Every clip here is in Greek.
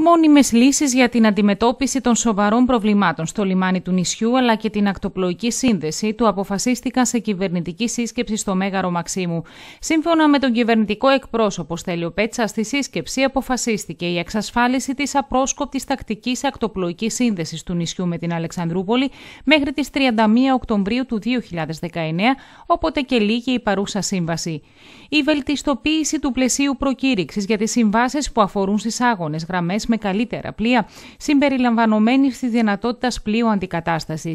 μόνιμες λύσεις για την αντιμετώπιση των σοβαρών προβλημάτων στο λιμάνι του νησιού αλλά και την ακτοπλοϊκή σύνδεση του αποφασίστηκαν σε κυβερνητική σύσκεψη στο Μέγαρο Μαξίμου. Σύμφωνα με τον κυβερνητικό εκπρόσωπο Στέλιο Πέτσα, στη σύσκεψη αποφασίστηκε η εξασφάλιση της απρόσκοπτης τακτικής ακτοπλοική σύνδεσης του νησιού με την Αλεξανδρούπολη μέχρι τις 31 Οκτωβρίου του 2019, όποτε και λύγει η παρούσα σύμβαση. Η βελτιστοποίηση του πλαισίου προκήρυξης για τις συμβάσεις που αφορούν στις άγονε γραμμές με καλύτερα πλοία, συμπεριλαμβανόμένη της δυνατότητας πλοίου αντικατάστασης.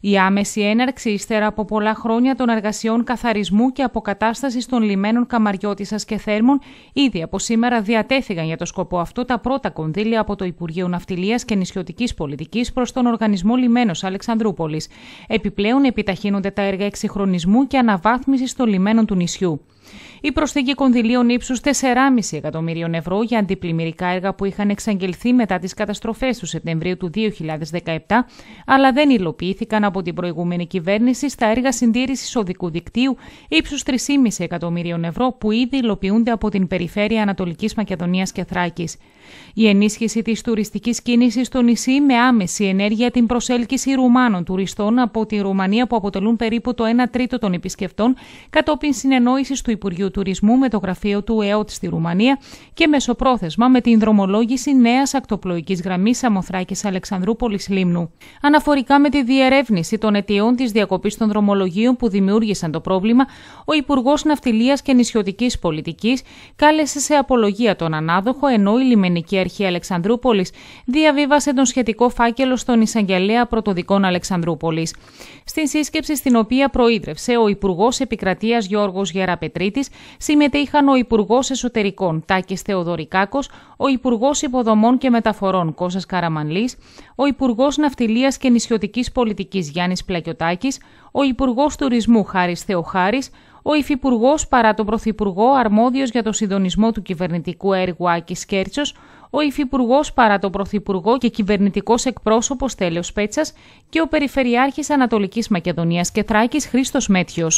Η άμεση έναρξη ύστερα από πολλά χρόνια των εργασιών καθαρισμού και αποκατάστασης των λιμένων Καμαριώτισσας και Θέρμων ήδη από σήμερα διατέθηκαν για το σκοπό αυτό τα πρώτα κονδύλια από το Υπουργείο Ναυτιλίας και Νησιωτικής Πολιτικής προς τον Οργανισμό Λιμένος Αλεξανδρούπολης. Επιπλέον επιταχύνονται τα έργα εξυγχρονισμού και αναβάθμισης των λιμένων του νησιού. Η προσθήκη κονδυλίων ύψους 4,5 εκατομμυρίων ευρώ για αντιπλημμυρικά έργα που είχαν εξαγγελθεί μετά τις καταστροφές του Σεπτεμβρίου του 2017, αλλά δεν υλοποιήθηκαν από την προηγούμενη κυβέρνηση στα έργα συντήρησης οδικού δικτύου ύψους 3,5 εκατομμυρίων ευρώ που ήδη υλοποιούνται από την περιφέρεια Ανατολικής Μακεδονίας και Θράκης. Η ενίσχυση της τουριστικής κίνησης στο νησί με άμεση ενέργεια την προσέλκυση Ρουμάνων τουριστών από τη Ρουμανία που αποτελούν περίπου το 1 τρίτο των επισκεπτών κατόπιν συνεννόησης του Υπουργείου Τουρισμού με το γραφείο του ΕΟΤ στη Ρουμανία και μεσοπρόθεσμα με την δρομολόγηση νέας ακτοπλοϊκής γραμμής Αμοθράκης Αλεξανδρούπολης Λίμνου. Αναφορικά με τη διερεύνηση των αιτιών της διακοπής των δρομολογίων που δημιούργησαν το πρόβλημα, ο Υπουργός Ναυτιλίας και Νησιωτικής Πολιτικής κάλεσε σε απολογία τον ανάδοχο, ενώ η Λιμενική Αρχή Αλεξανδρούπολης διαβίβασε τον σχετικό φάκελο στον Ισαγγελέα Πρωτοδικών Αλεξανδρούπολης. Στην σύσκεψη στην οποία προείδρευσε ο Υπουργός Επικρατείας Γιώργος Γεραπετέ Συμμετέχαν συμμετείχαν ο Υπουργός Εσωτερικών Τάκης Θεοδωρικάκος, ο Υπουργός Υποδομών και Μεταφορών Κώστας Καραμανλής, ο Υπουργός Ναυτιλίας και Νησιωτικής Πολιτικής Γιάννης Πλακιωτάκη, ο Υπουργός Τουρισμού Χάρης Θεοχάρης, ο Υφυπουργός παρά τον Πρωθυπουργό αρμόδιος για το συντονισμό του κυβερνητικού έργου Άκης Κέρτσος, ο Υφυπουργός παρά τον Πρωθυπουργό και κυβερνητικός εκπρόσωπος Τέλεο Πέτσας και ο Περιφερειάρχης Ανατολικής Μακεδονίας και Θράκης Χρήστος Μέτιος.